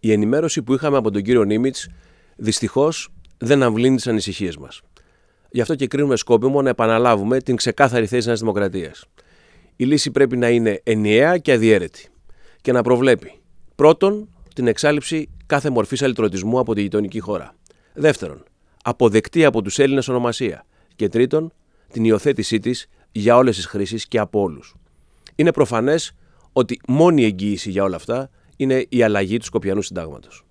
η ενημέρωση που είχαμε από τον κύριο Νίμιτ δυστυχώς δεν αμβλύνει τι ανησυχίε μας. Γι' αυτό και κρίνουμε σκόπιμο να επαναλάβουμε την ξεκάθαρη θέση της Δημοκρατίας. Η λύση πρέπει να είναι ενιαία και αδιέρετη και να προβλέπει πρώτον την εξάλληψη κάθε μορφής αλυτρωτισμού από τη γειτονική χώρα. Δεύτερον, αποδεκτή από τους Έλληνες ονομασία. Και τρίτον, την υιοθέτησή της για όλες τις χρήσεις και από όλους. Είναι προφανές ότι μόνη εγγύηση για όλα αυτά είναι η αλλαγή του Σκοπιανού Συντάγματος.